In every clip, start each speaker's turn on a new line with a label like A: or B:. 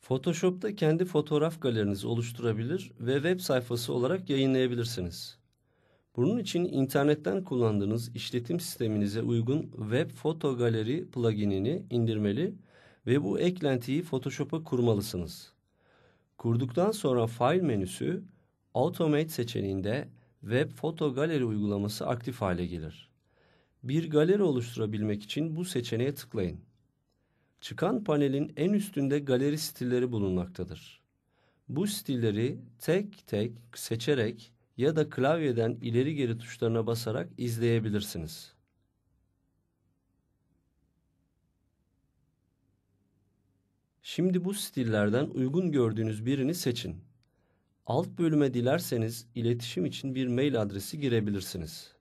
A: Photoshop'ta kendi fotoğraf galerinizi oluşturabilir ve web sayfası olarak yayınlayabilirsiniz. Bunun için internetten kullandığınız işletim sisteminize uygun Web Foto Galeri pluginini indirmeli ve bu eklentiyi Photoshop'a kurmalısınız. Kurduktan sonra File menüsü Automate seçeneğinde Web Foto Galeri uygulaması aktif hale gelir. Bir galeri oluşturabilmek için bu seçeneğe tıklayın. Çıkan panelin en üstünde galeri stilleri bulunmaktadır. Bu stilleri tek tek seçerek ya da klavyeden ileri geri tuşlarına basarak izleyebilirsiniz. Şimdi bu stillerden uygun gördüğünüz birini seçin. Alt bölüme dilerseniz iletişim için bir mail adresi girebilirsiniz.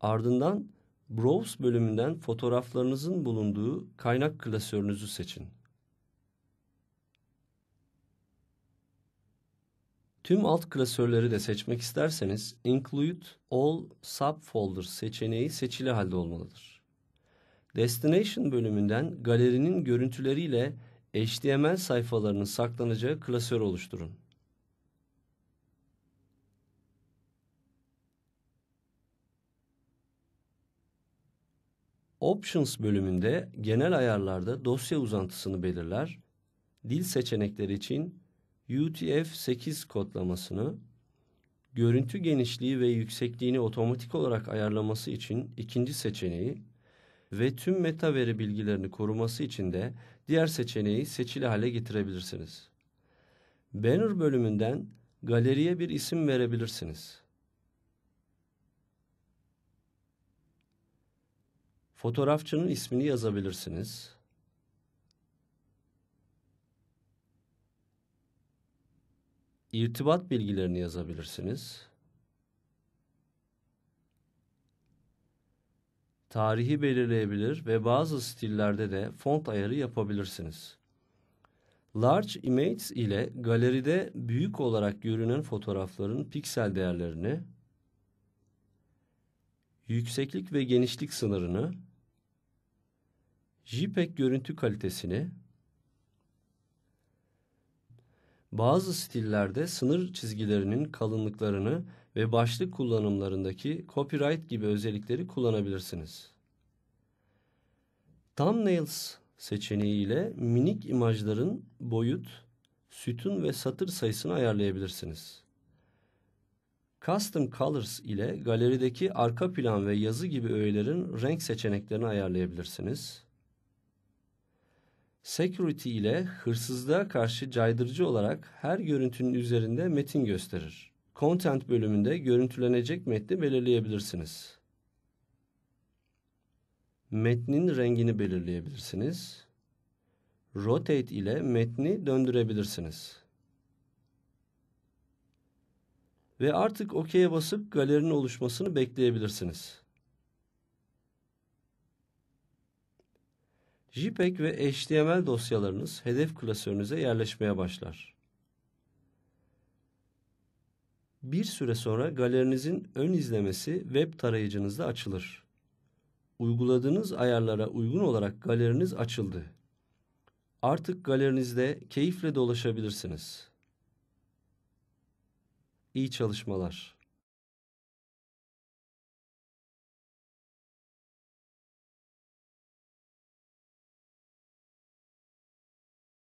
A: Ardından Browse bölümünden fotoğraflarınızın bulunduğu kaynak klasörünüzü seçin. Tüm alt klasörleri de seçmek isterseniz Include All Subfolders seçeneği seçili halde olmalıdır. Destination bölümünden galerinin görüntüleriyle HTML sayfalarının saklanacağı klasör oluşturun. Options bölümünde genel ayarlarda dosya uzantısını belirler, dil seçenekleri için UTF-8 kodlamasını, görüntü genişliği ve yüksekliğini otomatik olarak ayarlaması için ikinci seçeneği ve tüm meta veri bilgilerini koruması için de diğer seçeneği seçili hale getirebilirsiniz. Banner bölümünden galeriye bir isim verebilirsiniz. Fotoğrafçının ismini yazabilirsiniz. İrtibat bilgilerini yazabilirsiniz. Tarihi belirleyebilir ve bazı stillerde de font ayarı yapabilirsiniz. Large Images ile galeride büyük olarak görünen fotoğrafların piksel değerlerini, yükseklik ve genişlik sınırını JPEG görüntü kalitesini bazı stillerde sınır çizgilerinin kalınlıklarını ve başlık kullanımlarındaki copyright gibi özellikleri kullanabilirsiniz. Thumbnails seçeneğiyle minik imajların boyut, sütun ve satır sayısını ayarlayabilirsiniz. Custom Colors ile galerideki arka plan ve yazı gibi öğelerin renk seçeneklerini ayarlayabilirsiniz security ile hırsızlığa karşı caydırıcı olarak her görüntünün üzerinde metin gösterir. Content bölümünde görüntülenecek metni belirleyebilirsiniz. Metnin rengini belirleyebilirsiniz. Rotate ile metni döndürebilirsiniz. Ve artık OK'ye basıp galerinin oluşmasını bekleyebilirsiniz. JPEG ve HTML dosyalarınız hedef klasörünüze yerleşmeye başlar. Bir süre sonra galerinizin ön izlemesi web tarayıcınızda açılır. Uyguladığınız ayarlara uygun olarak galeriniz açıldı. Artık galerinizde keyifle dolaşabilirsiniz. İyi çalışmalar.